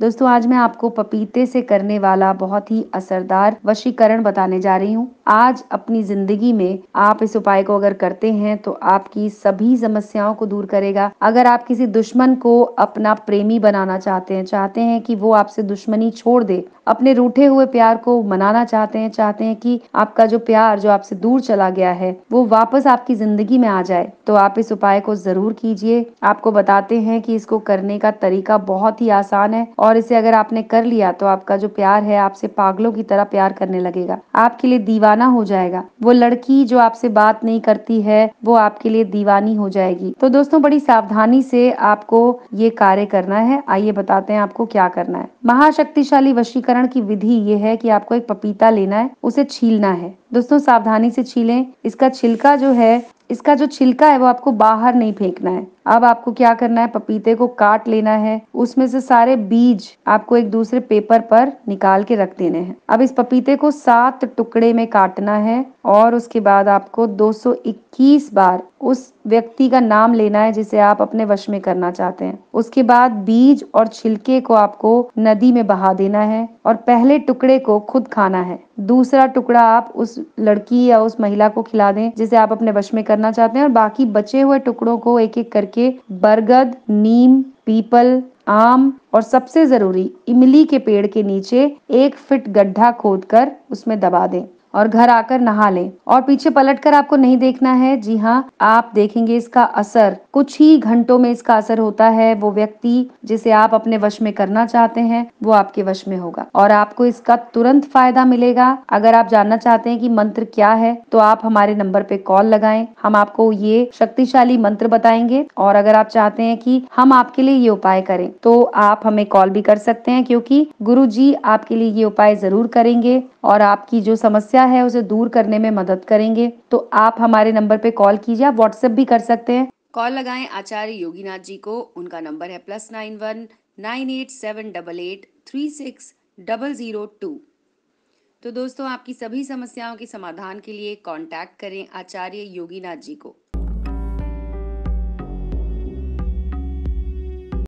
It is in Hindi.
दोस्तों आज मैं आपको पपीते से करने वाला बहुत ही असरदार वशीकरण बताने जा रही हूँ आज अपनी जिंदगी में आप इस उपाय को अगर करते हैं तो आपकी सभी समस्याओं को दूर करेगा अगर आप किसी दुश्मन को अपना प्रेमी बनाना चाहते हैं चाहते हैं कि वो आपसे दुश्मनी छोड़ दे अपने रूठे हुए प्यार को मनाना चाहते हैं चाहते हैं कि आपका जो प्यार जो आपसे दूर चला गया है वो वापस आपकी जिंदगी में आ जाए तो आप इस उपाय को जरूर कीजिए आपको बताते हैं कि इसको करने का तरीका बहुत ही आसान है और इसे अगर आपने कर लिया तो आपका जो प्यार है आपसे पागलों की तरह प्यार करने लगेगा आपके लिए दीवाना हो जाएगा वो लड़की जो आपसे बात नहीं करती है वो आपके लिए दीवानी हो जाएगी तो दोस्तों बड़ी सावधानी से आपको ये कार्य करना है आइए बताते हैं आपको क्या करना है महाशक्तिशाली वशीकरण टीकाकरण की विधि ये है कि आपको एक पपीता लेना है उसे छीलना है दोस्तों सावधानी से छीलें इसका छिलका जो है इसका जो छिलका है वो आपको बाहर नहीं फेंकना है अब आपको क्या करना है पपीते को काट लेना है उसमें से सारे बीज आपको एक दूसरे पेपर पर निकाल के रख देने हैं अब इस पपीते को सात टुकड़े में काटना है और उसके बाद आपको 221 बार उस व्यक्ति का नाम लेना है जिसे आप अपने वश में करना चाहते हैं उसके बाद बीज और छिलके को आपको नदी में बहा देना है और पहले टुकड़े को खुद खाना है दूसरा टुकड़ा आप उस लड़की या उस महिला को खिला दें जिसे आप अपने वश में करना चाहते हैं और बाकी बचे हुए टुकड़ों को एक एक करके के बरगद नीम पीपल आम और सबसे जरूरी इमली के पेड़ के नीचे एक फिट गड्ढा खोदकर उसमें दबा दें और घर आकर नहा लें और पीछे पलट कर आपको नहीं देखना है जी हाँ आप देखेंगे इसका असर कुछ ही घंटों में इसका असर होता है वो व्यक्ति जिसे आप अपने वश में करना चाहते हैं वो आपके वश में होगा और आपको इसका तुरंत फायदा मिलेगा अगर आप जानना चाहते हैं कि मंत्र क्या है तो आप हमारे नंबर पे कॉल लगाएं हम आपको ये शक्तिशाली मंत्र बताएंगे और अगर आप चाहते हैं कि हम आपके लिए ये उपाय करें तो आप हमें कॉल भी कर सकते हैं क्योंकि गुरु जी आपके लिए ये उपाय जरूर करेंगे और आपकी जो समस्या है उसे दूर करने में मदद करेंगे तो आप हमारे नंबर पे कॉल कीजिए आप व्हाट्सएप भी कर सकते हैं कॉल लगाएं आचार्य योगीनाथ जी को उनका नंबर है plus nine one nine eight seven double eight three six double zero two तो दोस्तों आपकी सभी समस्याओं के समाधान के लिए कांटेक्ट करें आचार्य योगीनाथ जी को